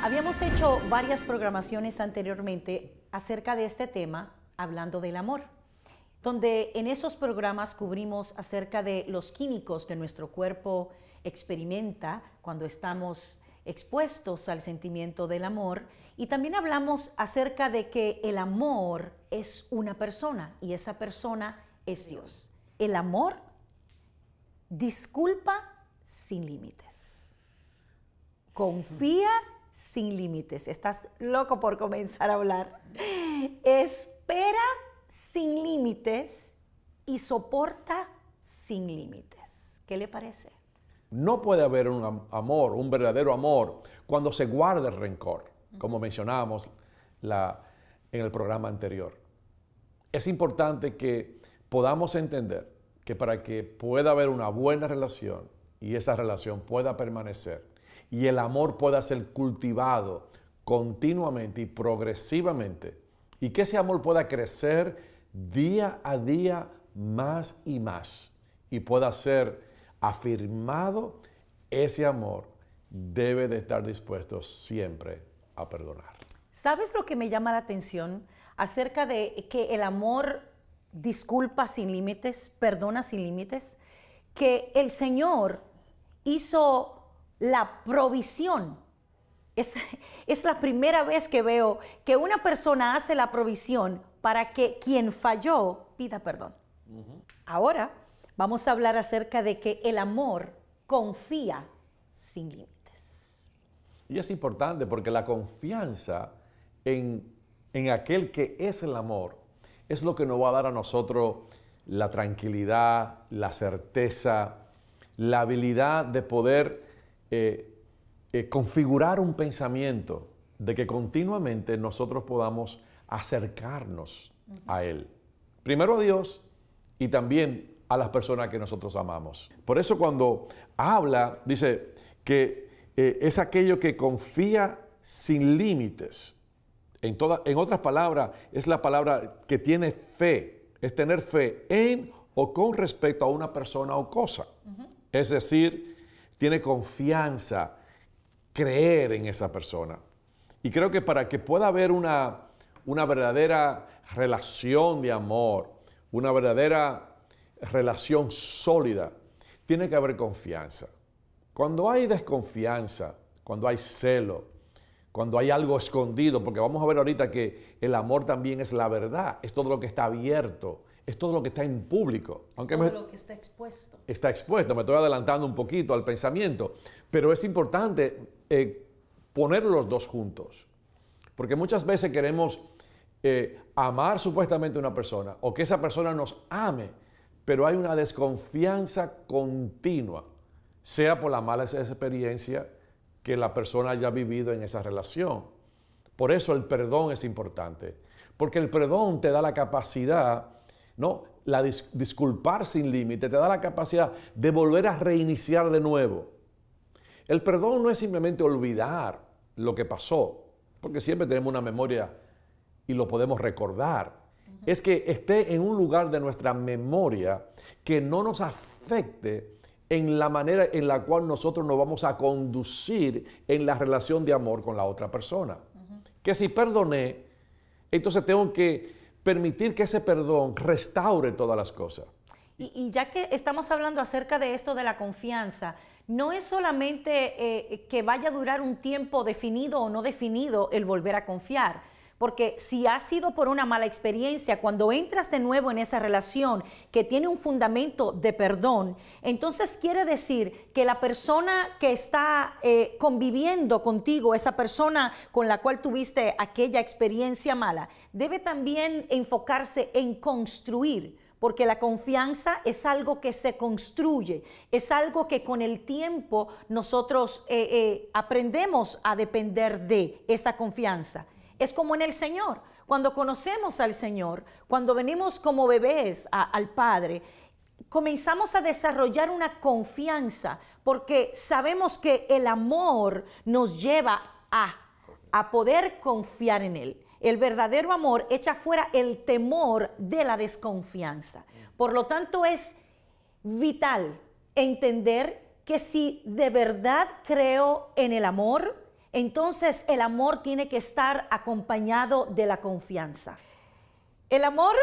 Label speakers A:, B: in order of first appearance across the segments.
A: Habíamos hecho varias programaciones anteriormente acerca de este tema, hablando del amor, donde en esos programas cubrimos acerca de los químicos que nuestro cuerpo experimenta cuando estamos expuestos al sentimiento del amor y también hablamos acerca de que el amor es una persona y esa persona es Dios. El amor disculpa sin límites. Confía sin límites. Estás loco por comenzar a hablar. Espera sin límites y soporta sin límites. ¿Qué le parece?
B: No puede haber un amor, un verdadero amor, cuando se guarda el rencor, como mencionábamos en el programa anterior. Es importante que podamos entender que para que pueda haber una buena relación y esa relación pueda permanecer, y el amor pueda ser cultivado continuamente y progresivamente y que ese amor pueda crecer día a día más y más y pueda ser afirmado, ese amor debe de estar dispuesto siempre a perdonar.
A: ¿Sabes lo que me llama la atención acerca de que el amor disculpa sin límites, perdona sin límites? Que el Señor hizo la provisión. Es, la primera vez que veo que una persona hace la provisión para que quien falló pida perdón. Ahora vamos a hablar acerca de que el amor confía sin límites.
B: Y es importante porque la confianza en, en aquel que es el amor es lo que nos va a dar a nosotros la tranquilidad, la certeza, la habilidad de poder eh, eh, configurar un pensamiento de que continuamente nosotros podamos acercarnos a Él. Primero a Dios y también a las personas que nosotros amamos. Por eso cuando habla, dice que eh, es aquello que confía sin límites. En, toda, en otras palabras, es la palabra que tiene fe, es tener fe en o con respecto a una persona o cosa. Es decir, tiene confianza, creer en esa persona. Y creo que para que pueda haber una, verdadera relación de amor, una verdadera relación sólida, tiene que haber confianza. Cuando hay desconfianza, cuando hay celo, cuando hay algo escondido, porque vamos a ver ahorita que el amor también es la verdad, es todo lo que está abierto, es todo lo que está en público. Es todo lo
A: que está expuesto.
B: Está expuesto, me estoy adelantando un poquito al pensamiento, pero es importante eh, poner los dos juntos, porque muchas veces queremos eh, amar supuestamente a una persona o que esa persona nos ame, pero hay una desconfianza continua, sea por la mala experiencia que la persona haya vivido en esa relación. Por eso el perdón es importante, porque el perdón te da la capacidad no, la disculpar sin límite te da la capacidad de volver a reiniciar de nuevo. El perdón no es simplemente olvidar lo que pasó, porque siempre tenemos una memoria y lo podemos recordar. Es que esté en un lugar de nuestra memoria que no nos afecte en la manera en la cual nosotros nos vamos a conducir en la relación de amor con la otra persona. Que si perdoné, entonces tengo que permitir que ese perdón restaure todas las cosas.
A: Y, ya que estamos hablando acerca de esto de la confianza, no es solamente eh, que vaya a durar un tiempo definido o no definido el volver a confiar, porque si ha sido por una mala experiencia, cuando entras de nuevo en esa relación que tiene un fundamento de perdón, entonces quiere decir que la persona que está eh, conviviendo contigo, esa persona con la cual tuviste aquella experiencia mala, debe también enfocarse en construir porque la confianza es algo que se construye, es algo que con el tiempo nosotros eh, eh, aprendemos a depender de esa confianza. Es como en el Señor. Cuando conocemos al Señor, cuando venimos como bebés al Padre, comenzamos a desarrollar una confianza porque sabemos que el amor nos lleva a, a poder confiar en Él. El verdadero amor echa fuera el temor de la desconfianza. Por lo tanto, es vital entender que si de verdad creo en el amor, entonces el amor tiene que estar acompañado de la confianza. El amor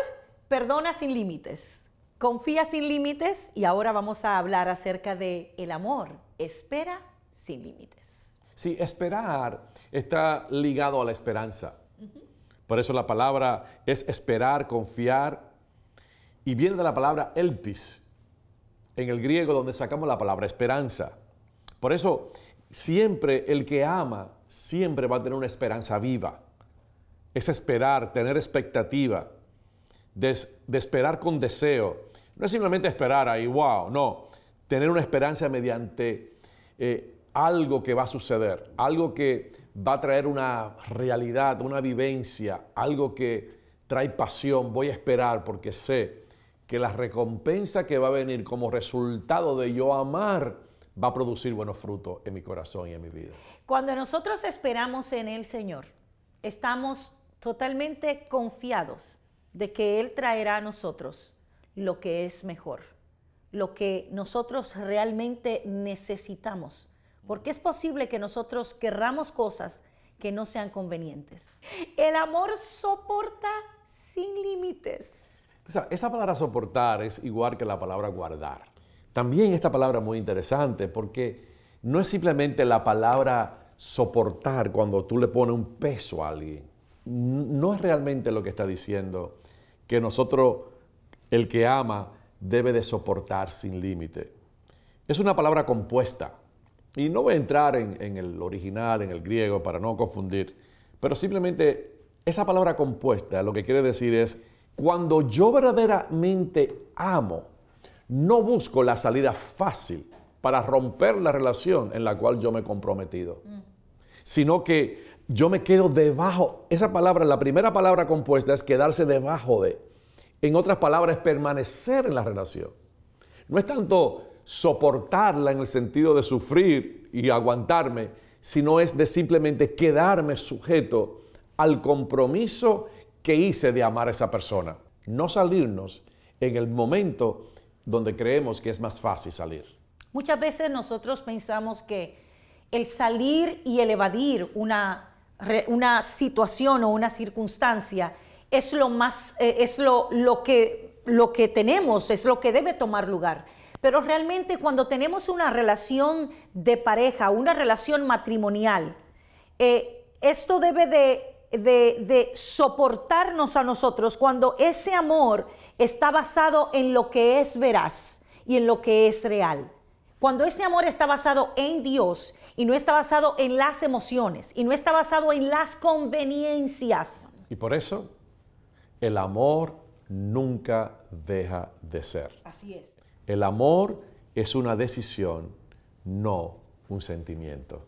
A: perdona sin límites, confía sin límites y ahora vamos a hablar acerca de el amor, espera sin límites.
B: Sí, esperar está ligado a la esperanza. Por eso la palabra es esperar, confiar y viene de la palabra elpis en el griego donde sacamos la palabra esperanza. Por eso Siempre el que ama, siempre va a tener una esperanza viva. Es esperar, tener expectativa, de, esperar con deseo. No es simplemente esperar ahí, wow, no. Tener una esperanza mediante eh, algo que va a suceder, algo que va a traer una realidad, una vivencia, algo que trae pasión. Voy a esperar porque sé que la recompensa que va a venir como resultado de yo amar va a producir buenos frutos en mi corazón y en mi vida.
A: Cuando nosotros esperamos en el Señor, estamos totalmente confiados de que Él traerá a nosotros lo que es mejor, lo que nosotros realmente necesitamos, porque es posible que nosotros querramos cosas que no sean convenientes. El amor soporta sin límites.
B: esa palabra soportar es igual que la palabra guardar. También esta palabra es muy interesante porque no es simplemente la palabra soportar cuando tú le pones un peso a alguien. No es realmente lo que está diciendo que nosotros, el que ama, debe de soportar sin límite. Es una palabra compuesta. Y no voy a entrar en, en, el original, en el griego, para no confundir, pero simplemente esa palabra compuesta lo que quiere decir es, cuando yo verdaderamente amo, no busco la salida fácil para romper la relación en la cual yo me he comprometido, sino que yo me quedo debajo. Esa palabra, la primera palabra compuesta es quedarse debajo de. En otras palabras, permanecer en la relación. No es tanto soportarla en el sentido de sufrir y aguantarme, sino es de simplemente quedarme sujeto al compromiso que hice de amar a esa persona. No salirnos en el momento donde creemos que es más fácil salir.
A: Muchas veces nosotros pensamos que el salir y el evadir una, una situación o una circunstancia es lo más, eh, es lo, lo, que, lo que tenemos, es lo que debe tomar lugar. Pero realmente cuando tenemos una relación de pareja, una relación matrimonial, eh, esto debe de de, soportarnos a nosotros cuando ese amor está basado en lo que es veraz y en lo que es real. Cuando ese amor está basado en Dios y no está basado en las emociones y no está basado en las conveniencias.
B: Y por eso el amor nunca deja de ser. Así es. El amor es una decisión, no un sentimiento.